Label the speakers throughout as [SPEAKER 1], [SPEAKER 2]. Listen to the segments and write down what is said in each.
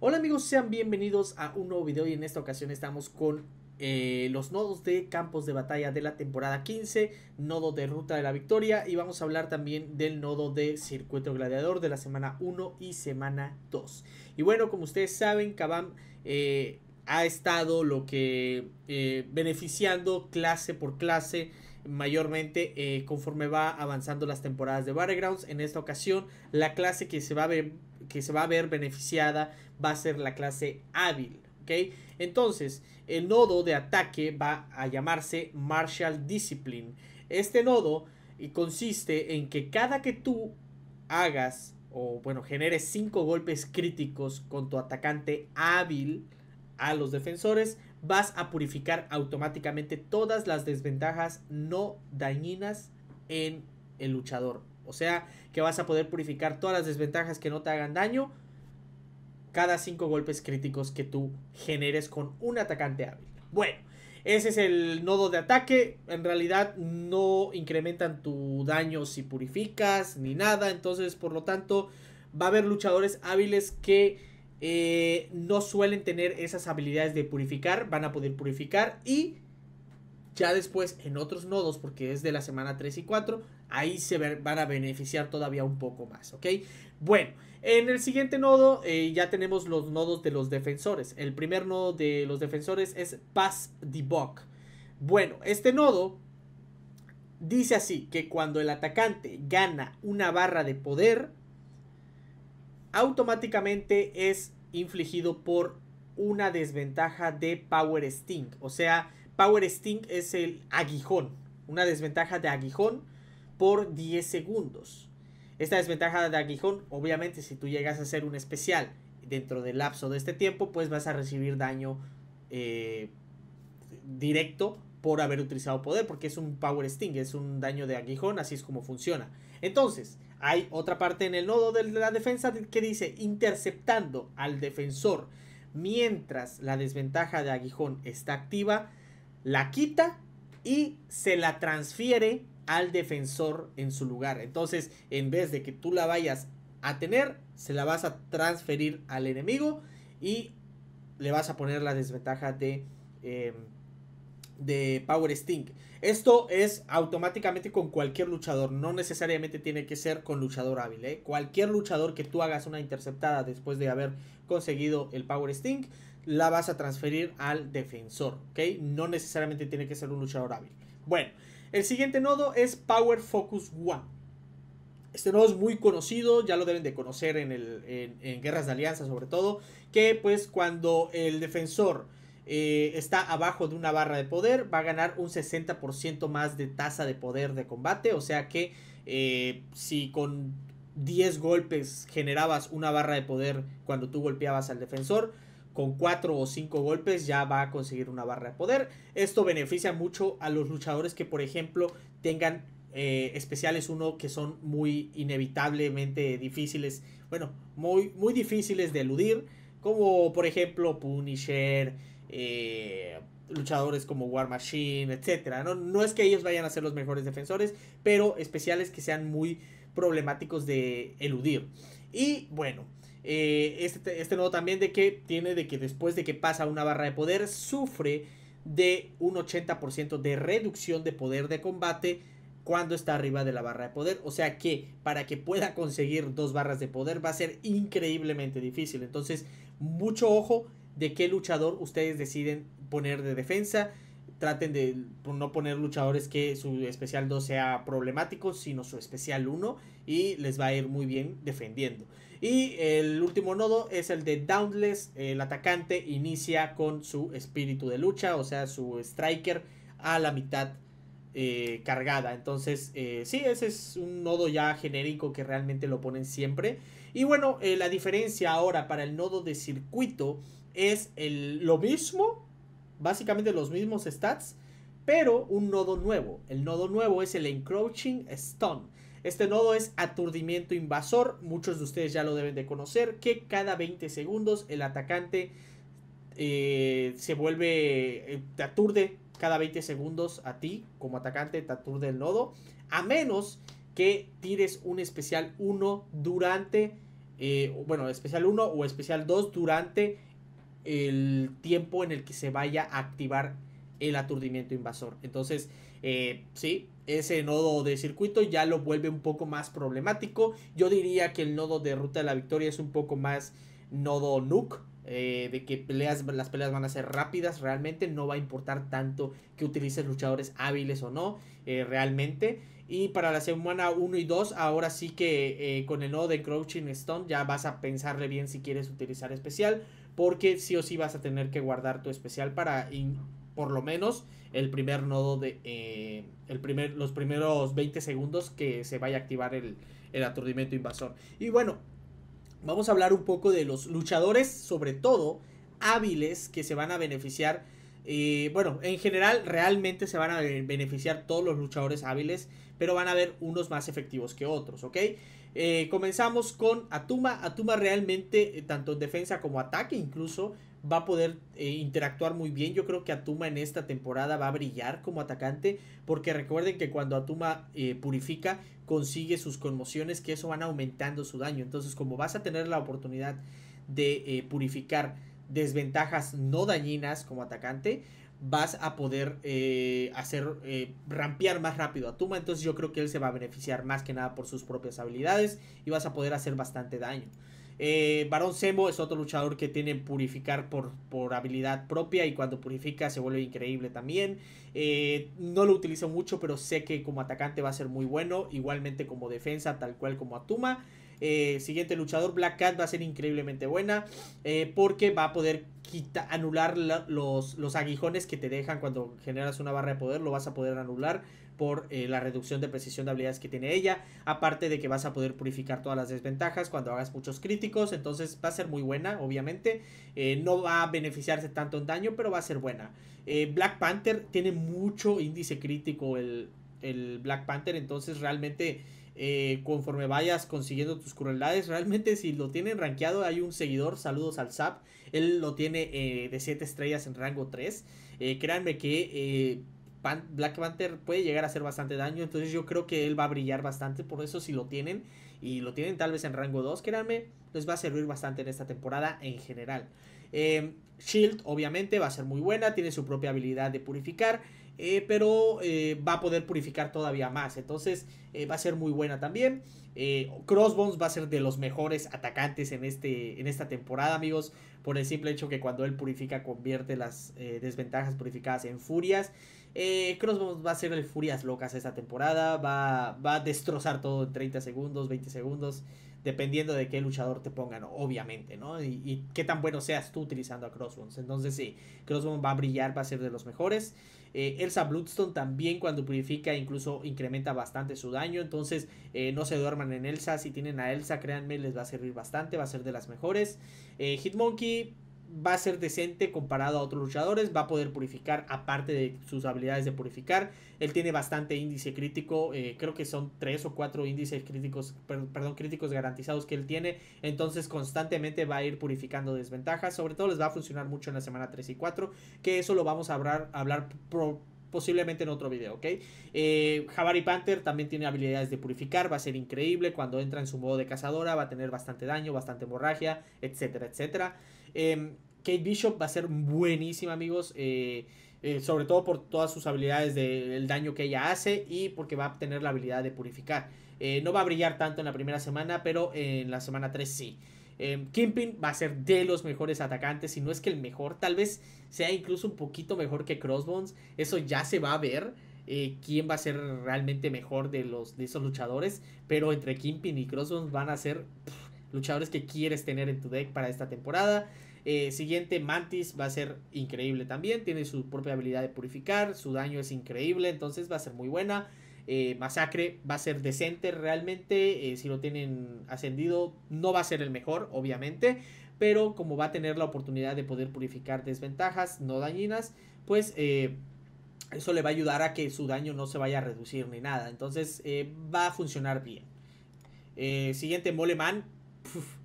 [SPEAKER 1] Hola amigos, sean bienvenidos a un nuevo video y en esta ocasión estamos con eh, los nodos de campos de batalla de la temporada 15, nodo de ruta de la victoria y vamos a hablar también del nodo de circuito gladiador de la semana 1 y semana 2. Y bueno, como ustedes saben, Kabam eh, ha estado lo que eh, beneficiando clase por clase mayormente eh, conforme va avanzando las temporadas de Battlegrounds. En esta ocasión, la clase que se va a ver, que se va a ver beneficiada va a ser la clase hábil. ¿okay? Entonces, el nodo de ataque va a llamarse Martial Discipline. Este nodo eh, consiste en que cada que tú hagas o bueno, generes 5 golpes críticos con tu atacante hábil a los defensores, vas a purificar automáticamente todas las desventajas no dañinas en el luchador. O sea, que vas a poder purificar todas las desventajas que no te hagan daño cada cinco golpes críticos que tú generes con un atacante hábil. Bueno, ese es el nodo de ataque. En realidad no incrementan tu daño si purificas ni nada. Entonces, por lo tanto, va a haber luchadores hábiles que eh, no suelen tener esas habilidades de purificar, van a poder purificar y ya después en otros nodos, porque es de la semana 3 y 4, ahí se van a beneficiar todavía un poco más, ¿ok? Bueno, en el siguiente nodo eh, ya tenemos los nodos de los defensores. El primer nodo de los defensores es Pass Debug. Bueno, este nodo dice así, que cuando el atacante gana una barra de poder, automáticamente es infligido por una desventaja de Power Sting. O sea, Power Sting es el aguijón. Una desventaja de aguijón por 10 segundos. Esta desventaja de aguijón, obviamente, si tú llegas a hacer un especial dentro del lapso de este tiempo, pues vas a recibir daño eh, directo por haber utilizado poder, porque es un Power Sting, es un daño de aguijón, así es como funciona. Entonces, hay otra parte en el nodo de la defensa que dice interceptando al defensor mientras la desventaja de aguijón está activa, la quita y se la transfiere al defensor en su lugar. Entonces, en vez de que tú la vayas a tener, se la vas a transferir al enemigo y le vas a poner la desventaja de... Eh, de Power Sting. Esto es automáticamente con cualquier luchador, no necesariamente tiene que ser con luchador hábil. ¿eh? Cualquier luchador que tú hagas una interceptada después de haber conseguido el Power Sting, la vas a transferir al defensor, No necesariamente tiene que ser un luchador hábil. Bueno, el siguiente nodo es Power Focus One. Este nodo es muy conocido, ya lo deben de conocer en, en guerras de alianza sobre todo, que pues cuando el defensor eh, está abajo de una barra de poder, va a ganar un 60% más de tasa de poder de combate, o sea que eh, si con 10 golpes generabas una barra de poder cuando tú golpeabas al defensor, con 4 o 5 golpes ya va a conseguir una barra de poder. Esto beneficia mucho a los luchadores que por ejemplo tengan eh, especiales uno que son muy inevitablemente difíciles, bueno, muy, muy difíciles de eludir, como por ejemplo Punisher, eh, luchadores como War Machine, etcétera. ¿no? no es que ellos vayan a ser los mejores defensores, pero especiales que sean muy problemáticos de eludir. Y bueno, eh, este, este nodo también de que tiene de que después de que pasa una barra de poder, sufre de un 80% de reducción de poder de combate cuando está arriba de la barra de poder. O sea que para que pueda conseguir dos barras de poder va a ser increíblemente difícil. Entonces, mucho ojo de qué luchador ustedes deciden poner de defensa. Traten de no poner luchadores que su especial 2 sea problemático, sino su especial 1 y les va a ir muy bien defendiendo. Y el último nodo es el de Downless. El atacante inicia con su espíritu de lucha, o sea, su striker a la mitad eh, cargada. Entonces, eh, sí, ese es un nodo ya genérico que realmente lo ponen siempre. Y bueno, eh, la diferencia ahora para el nodo de circuito es el, lo mismo, básicamente los mismos stats, pero un nodo nuevo. El nodo nuevo es el Encroaching Stone. Este nodo es aturdimiento invasor, muchos de ustedes ya lo deben de conocer, que cada 20 segundos el atacante eh, se vuelve, eh, te aturde cada 20 segundos a ti como atacante, te aturde el nodo, a menos que tires un especial 1 durante, eh, bueno, especial 1 o especial 2 durante el tiempo en el que se vaya a activar el aturdimiento invasor. Entonces, eh, sí, ese nodo de circuito ya lo vuelve un poco más problemático. Yo diría que el nodo de ruta de la victoria es un poco más nodo nuke. Eh, de que peleas, las peleas van a ser rápidas, realmente no va a importar tanto que utilices luchadores hábiles o no, eh, realmente. Y para la semana 1 y 2, ahora sí que con el nodo de Crouching Stone ya vas a pensarle bien si quieres utilizar especial porque sí o sí vas a tener que guardar tu especial para por lo menos el primer nodo de eh, el primer, los primeros 20 segundos que se vaya a activar el, aturdimiento invasor. Y bueno, vamos a hablar un poco de los luchadores, sobre todo hábiles, que se van a beneficiar. Eh, bueno, en general realmente se van a beneficiar todos los luchadores hábiles, pero van a haber unos más efectivos que otros, ¿ok? Eh, comenzamos con Atuma. Atuma realmente, eh, tanto en defensa como ataque incluso, va a poder eh, interactuar muy bien. Yo creo que Atuma en esta temporada va a brillar como atacante, porque recuerden que cuando Atuma purifica, consigue sus conmociones, que eso van aumentando su daño. Entonces, como vas a tener la oportunidad de purificar desventajas no dañinas como atacante, vas a poder eh, hacer eh, rampear más rápido a Tuma. Entonces yo creo que él se va a beneficiar más que nada por sus propias habilidades y vas a poder hacer bastante daño. Eh, Barón Sembo es otro luchador que tiene purificar por, por habilidad propia y cuando purifica se vuelve increíble también. no lo utilizo mucho, pero sé que como atacante va a ser muy bueno, igualmente como defensa, tal cual como Atuma. Eh, siguiente luchador, Black Cat, va a ser increíblemente buena eh, porque va a poder anular los, aguijones que te dejan cuando generas una barra de poder, lo vas a poder anular por eh, la reducción de precisión de habilidades que tiene ella, aparte de que vas a poder purificar todas las desventajas cuando hagas muchos críticos, entonces va a ser muy buena, obviamente, no va a beneficiarse tanto en daño, pero va a ser buena. Black Panther tiene mucho índice crítico el, el Black Panther, entonces realmente eh, conforme vayas consiguiendo tus crueldades, realmente si lo tienen rankeado, hay un seguidor, saludos al Zap, él lo tiene eh, de 7 estrellas en rango 3, eh, créanme que... Black Panther puede llegar a hacer bastante daño, entonces yo creo que él va a brillar bastante, por eso si lo tienen y lo tienen tal vez en rango 2, créanme, les va a servir bastante en esta temporada en general. Em, Shield obviamente va a ser muy buena, tiene su propia habilidad de purificar. Eh, pero eh, va a poder purificar todavía más. Entonces eh, va a ser muy buena también. Crossbones va a ser de los mejores atacantes en, este, en esta temporada, amigos, por el simple hecho que cuando él purifica convierte las desventajas purificadas en furias. Crossbones va a ser el furias locas esta temporada, va, va a destrozar todo en 30 segundos, 20 segundos dependiendo de qué luchador te pongan, obviamente, ¿no? Y, qué tan bueno seas tú utilizando a Crossbones. Entonces sí, Crossbones va a brillar, va a ser de los mejores. Eh, Elsa Bloodstone también cuando purifica incluso incrementa bastante su daño. Entonces eh, no se duerman en Elsa. Si tienen a Elsa, créanme, les va a servir bastante. Va a ser de las mejores. Eh, Hitmonkey va a ser decente comparado a otros luchadores, va a poder purificar aparte de sus habilidades de purificar, él tiene bastante índice crítico, eh, creo que son tres o cuatro índices críticos, perdón, críticos garantizados que él tiene, entonces constantemente va a ir purificando desventajas, sobre todo les va a funcionar mucho en la semana 3 y 4, que eso lo vamos a hablar, hablar posiblemente en otro video, ¿ok? Eh, Panther también tiene habilidades de purificar, va a ser increíble, cuando entra en su modo de cazadora va a tener bastante daño, bastante hemorragia, etcétera, etcétera. Em, Kate Bishop va a ser buenísima, amigos. Eh, eh, sobre todo por todas sus habilidades del daño que ella hace y porque va a tener la habilidad de purificar. Eh, no va a brillar tanto en la primera semana, pero en la semana 3 sí. Eh, em, Kimpin va a ser de los mejores atacantes, si no es que el mejor, tal vez sea incluso un poquito mejor que Crossbones. Eso ya se va a ver. quién va a ser realmente mejor de, los, de esos luchadores. Pero entre Kimpin y Crossbones van a ser luchadores que quieres tener en tu deck para esta temporada. Eh, siguiente, Mantis va a ser increíble también. Tiene su propia habilidad de purificar. Su daño es increíble. Entonces va a ser muy buena. Eh, Masacre va a ser decente realmente. Eh, si lo tienen ascendido, no va a ser el mejor, obviamente. Pero como va a tener la oportunidad de poder purificar desventajas no dañinas, pues eso le va a ayudar a que su daño no se vaya a reducir ni nada. Entonces va a funcionar bien. siguiente, Moleman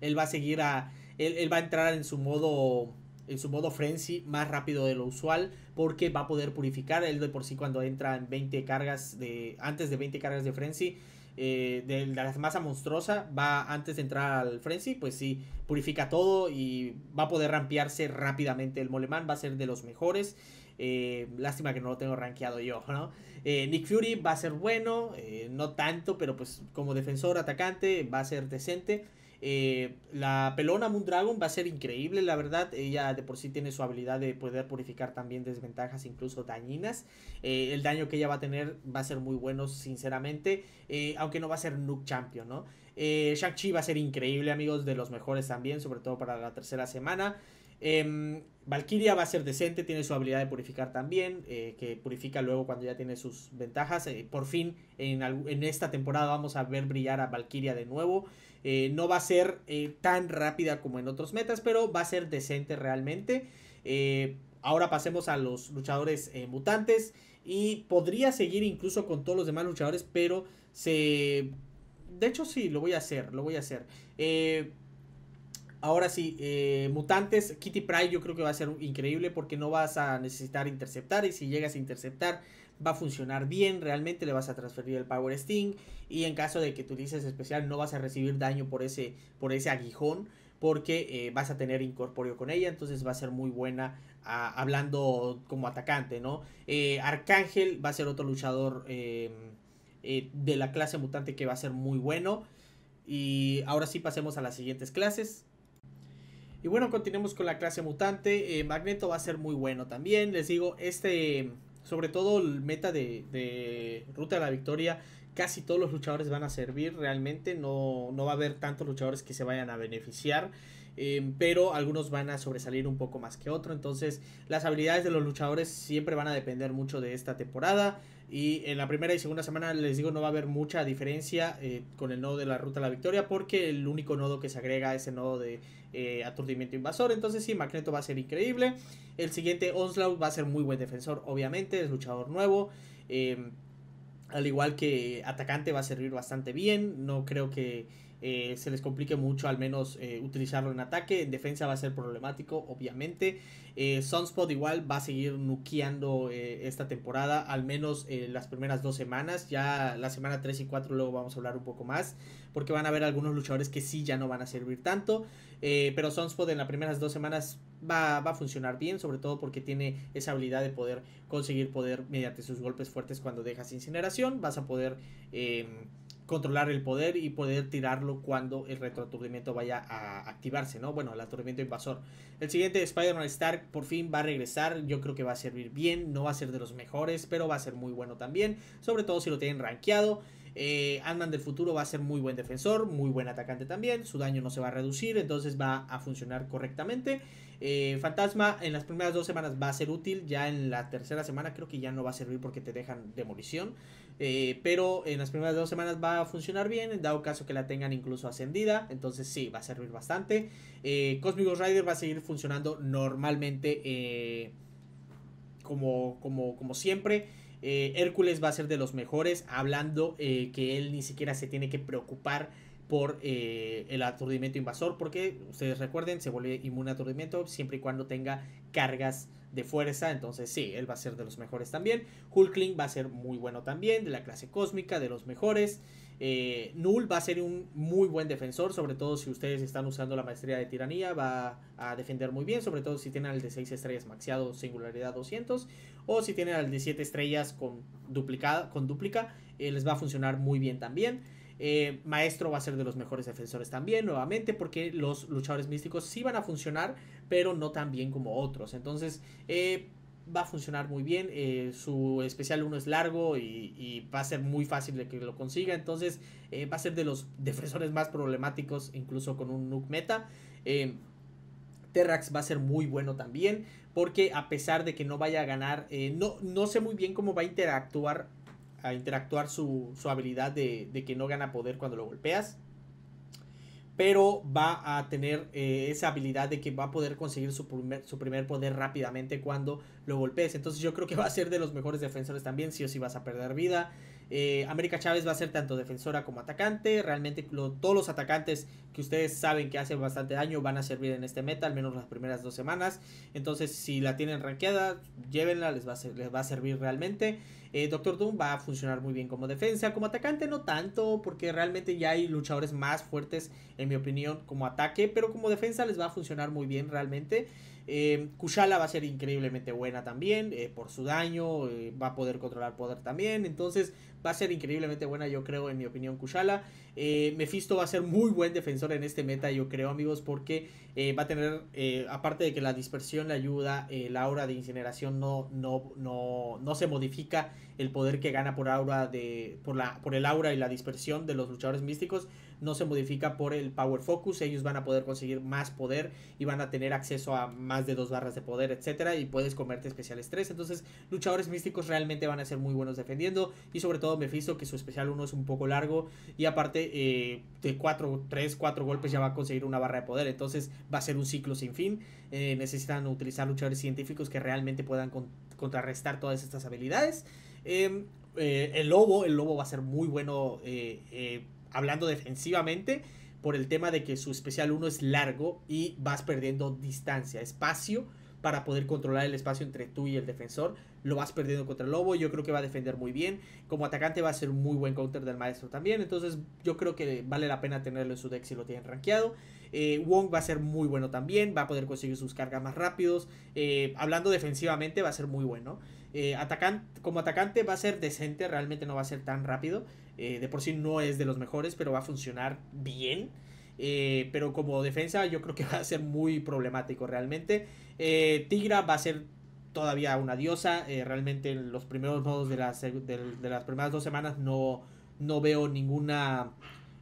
[SPEAKER 1] él va a seguir a. Él, va a entrar en su modo. En su modo frenzy más rápido de lo usual. Porque va a poder purificar. Él de por sí cuando entra en 20 cargas de. Antes de 20 cargas de frenzy. Eh, de, la masa monstruosa va antes de entrar al Frenzy, pues sí, purifica todo y va a poder rampearse rápidamente. El Moleman va a ser de los mejores. Eh, lástima que no lo tengo rankeado yo, ¿no? Eh, Nick Fury va a ser bueno, no tanto, pero pues como defensor, atacante, va a ser decente. Eh, la pelona Dragon va a ser increíble, la verdad. Ella de por sí tiene su habilidad de poder purificar también desventajas, incluso dañinas. Eh, el daño que ella va a tener va a ser muy bueno, sinceramente. Eh, aunque no va a ser Nuke Champion, ¿no? Shang-Chi va a ser increíble, amigos, de los mejores también, sobre todo para la tercera semana. Em, Valkyria va a ser decente, tiene su habilidad de purificar también, que purifica luego cuando ya tiene sus ventajas. por fin, en, en, esta temporada vamos a ver brillar a Valkyria de nuevo. Eh, no va a ser eh, tan rápida como en otros metas, pero va a ser decente realmente. Eh, ahora pasemos a los luchadores mutantes. Y podría seguir incluso con todos los demás luchadores, pero se... De hecho sí, lo voy a hacer, lo voy a hacer. Ahora sí, mutantes, Kitty Pryde yo creo que va a ser increíble porque no vas a necesitar interceptar y si llegas a interceptar va a funcionar bien, realmente le vas a transferir el Power Sting y en caso de que tú dices especial no vas a recibir daño por ese, por ese aguijón porque eh, vas a tener incorpóreo con ella, entonces va a ser muy buena hablando como atacante, ¿no? Eh, Arcángel va a ser otro luchador em, eh, de la clase mutante que va a ser muy bueno. Y ahora sí pasemos a las siguientes clases. Y bueno, continuemos con la clase mutante. Magneto va a ser muy bueno también. Les digo, este sobre todo el meta de, de, Ruta a la Victoria, casi todos los luchadores van a servir realmente, no, no va a haber tantos luchadores que se vayan a beneficiar. Em, pero algunos van a sobresalir un poco más que otro. Entonces las habilidades de los luchadores siempre van a depender mucho de esta temporada. Y en la primera y segunda semana les digo no va a haber mucha diferencia eh, con el nodo de la ruta a la victoria porque el único nodo que se agrega es el nodo de eh, aturdimiento invasor. Entonces sí, Magneto va a ser increíble. El siguiente Onslaught va a ser muy buen defensor, obviamente, es luchador nuevo. Em, al igual que atacante va a servir bastante bien. No creo que eh, se les complique mucho al menos eh, utilizarlo en ataque. En defensa va a ser problemático, obviamente. Eh, Sunspot igual va a seguir nuqueando eh, esta temporada, al menos las primeras dos semanas. Ya la semana 3 y 4 luego vamos a hablar un poco más, porque van a haber algunos luchadores que sí ya no van a servir tanto. pero Sunspot en las primeras dos semanas va, va a funcionar bien, sobre todo porque tiene esa habilidad de poder conseguir poder mediante sus golpes fuertes cuando dejas incineración. Vas a poder... Em, controlar el poder y poder tirarlo cuando el retroaturdimiento vaya a activarse, ¿no? Bueno, el aturdimiento invasor. El siguiente Spider-Man Stark por fin va a regresar, yo creo que va a servir bien, no va a ser de los mejores, pero va a ser muy bueno también, sobre todo si lo tienen rankeado. Eh, Ant-Man del futuro va a ser muy buen defensor, muy buen atacante también, su daño no se va a reducir, entonces va a funcionar correctamente. Eh, Fantasma en las primeras dos semanas va a ser útil, ya en la tercera semana creo que ya no va a servir porque te dejan demolición. Eh, pero en las primeras dos semanas va a funcionar bien, en dado caso que la tengan incluso ascendida. Entonces sí, va a servir bastante. Eh, Rider va a seguir funcionando normalmente eh, como, como, como siempre. Eh, Hércules va a ser de los mejores, hablando que él ni siquiera se tiene que preocupar por el aturdimiento invasor, porque ustedes recuerden, se vuelve inmune a aturdimiento siempre y cuando tenga cargas de fuerza, entonces sí, él va a ser de los mejores también. Hulkling va a ser muy bueno también, de la clase cósmica, de los mejores. Eh, Null va a ser un muy buen defensor, sobre todo si ustedes están usando la maestría de tiranía, va a defender muy bien, sobre todo si tienen al de 6 estrellas maxiado singularidad 200 o si tienen al de 7 estrellas con, duplicada, con duplica, eh, les va a funcionar muy bien también. Eh, Maestro va a ser de los mejores defensores también, nuevamente, porque los luchadores místicos sí van a funcionar, pero no tan bien como otros. Entonces, eh, va a funcionar muy bien. Eh, su especial 1 es largo y, va a ser muy fácil de que lo consiga. Entonces eh, va a ser de los defensores más problemáticos, incluso con un nuke meta. Terrax va a ser muy bueno también, porque a pesar de que no vaya a ganar, no, no sé muy bien cómo va a interactuar, a interactuar su, habilidad de que no gana poder cuando lo golpeas pero va a tener eh, esa habilidad de que va a poder conseguir su primer, poder rápidamente cuando lo golpees. Entonces yo creo que va a ser de los mejores defensores también, si o si vas a perder vida. Eh, América Chávez va a ser tanto defensora como atacante. Realmente todos los atacantes que ustedes saben que hacen bastante daño van a servir en este meta, al menos las primeras dos semanas. Entonces si la tienen ranqueada, llévenla, les va a servir realmente. Eh, Doctor Doom va a funcionar muy bien como defensa, como atacante no tanto, porque realmente ya hay luchadores más fuertes, en mi opinión, como ataque, pero como defensa les va a funcionar muy bien realmente. Eh, Kushala va a ser increíblemente buena también eh, por su daño, va a poder controlar poder también, entonces va a ser increíblemente buena yo creo en mi opinión Kushala. Mephisto va a ser muy buen defensor en este meta yo creo amigos porque va a tener, aparte de que la dispersión le ayuda, la aura de incineración no, no, no, no se modifica el poder que gana por aura de por la por el aura y la dispersión de los luchadores místicos no se modifica por el power focus ellos van a poder conseguir más poder y van a tener acceso a más de dos barras de poder etcétera y puedes comerte especiales 3 entonces luchadores místicos realmente van a ser muy buenos defendiendo y sobre todo me Mephisto que su especial 1 es un poco largo y aparte eh, de 4 3 4 golpes ya va a conseguir una barra de poder entonces va a ser un ciclo sin fin eh, necesitan utilizar luchadores científicos que realmente puedan contrarrestar todas estas habilidades Em, eh, el Lobo, el Lobo va a ser muy bueno eh, eh, hablando defensivamente por el tema de que su especial 1 es largo y vas perdiendo distancia, espacio para poder controlar el espacio entre tú y el defensor. Lo vas perdiendo contra el Lobo. Yo creo que va a defender muy bien. Como atacante va a ser muy buen counter del maestro también. Entonces yo creo que vale la pena tenerlo en su deck si lo tienen rankeado. Wong va a ser muy bueno también. Va a poder conseguir sus cargas más rápidos. hablando defensivamente va a ser muy bueno. Eh, como atacante va a ser decente, realmente no va a ser tan rápido. Eh, de por sí no es de los mejores, pero va a funcionar bien. Eh, pero como defensa yo creo que va a ser muy problemático realmente. Tigra va a ser todavía una diosa. realmente en los primeros modos de las, las primeras dos semanas no, no veo ninguna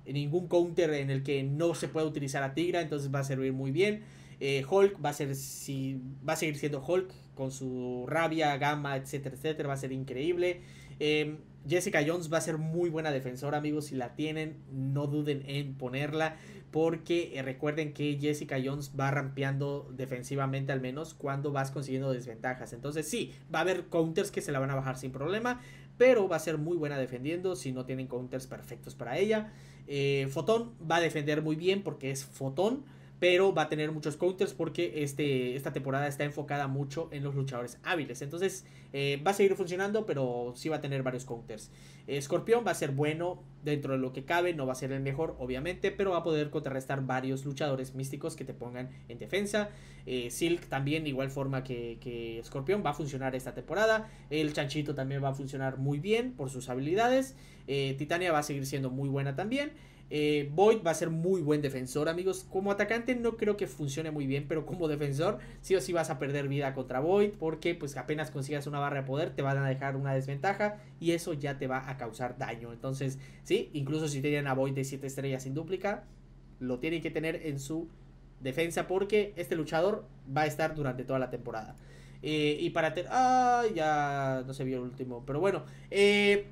[SPEAKER 1] ningún counter en el que no se pueda utilizar a Tigra, entonces va a servir muy bien. Eh, Hulk va a ser si va a seguir siendo Hulk con su rabia, gama, etcétera, etcétera, va a ser increíble. Em, Jessica Jones va a ser muy buena defensora, amigos. Si la tienen, no duden en ponerla. Porque eh, recuerden que Jessica Jones va rampeando defensivamente al menos cuando vas consiguiendo desventajas. Entonces sí, va a haber counters que se la van a bajar sin problema. Pero va a ser muy buena defendiendo si no tienen counters perfectos para ella. Eh, Fotón va a defender muy bien porque es Fotón pero va a tener muchos counters porque este, esta temporada está enfocada mucho en los luchadores hábiles. Entonces eh, va a seguir funcionando, pero sí va a tener varios counters. Escorpión va a ser bueno dentro de lo que cabe, no va a ser el mejor obviamente, pero va a poder contrarrestar varios luchadores místicos que te pongan en defensa. Eh, Silk también, igual forma que, que Escorpión, va a funcionar esta temporada. El Chanchito también va a funcionar muy bien por sus habilidades. Eh, Titania va a seguir siendo muy buena también. Void eh, va a ser muy buen defensor, amigos. Como atacante no creo que funcione muy bien, pero como defensor sí o sí vas a perder vida contra Void porque pues apenas consigas una barra de poder te van a dejar una desventaja y eso ya te va a causar daño. Entonces, sí, incluso si Tenían a Void de 7 estrellas sin dúplica, lo tienen que tener en su defensa porque este luchador va a estar durante toda la temporada. Eh, y para... ya no se vio el último, pero bueno. Eh,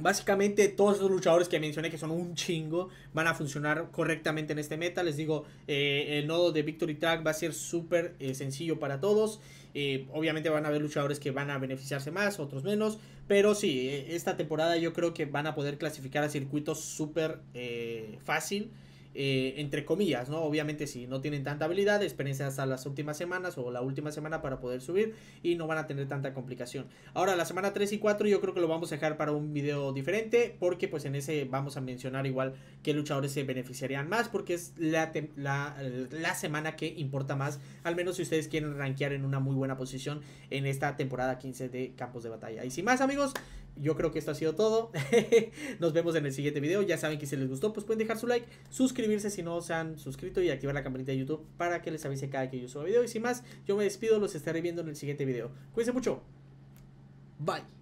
[SPEAKER 1] Básicamente todos los luchadores que mencioné que son un chingo van a funcionar correctamente en este meta. Les digo, eh, el nodo de Victory Track va a ser súper eh, sencillo para todos. Eh, obviamente van a haber luchadores que van a beneficiarse más, otros menos. Pero sí, esta temporada yo creo que van a poder clasificar a circuitos súper fácil. Eh, entre comillas, ¿no? Obviamente si no tienen tanta habilidad, experiencia hasta las últimas semanas o la última semana para poder subir y no van a tener tanta complicación. Ahora, la semana 3 y 4 yo creo que lo vamos a dejar para un video diferente porque pues en ese vamos a mencionar igual que luchadores se beneficiarían más porque es la, la, la semana que importa más, al menos si ustedes quieren rankear en una muy buena posición en esta temporada 15 de Campos de Batalla. Y sin más amigos, yo creo que esto ha sido todo. Nos vemos en el siguiente video. Ya saben que si les gustó, pues pueden dejar su like, suscribirse si no se han suscrito y activar la campanita de YouTube para que les avise cada que yo suba video. Y sin más, yo me despido, los estaré viendo en el siguiente video. Cuídense mucho. Bye.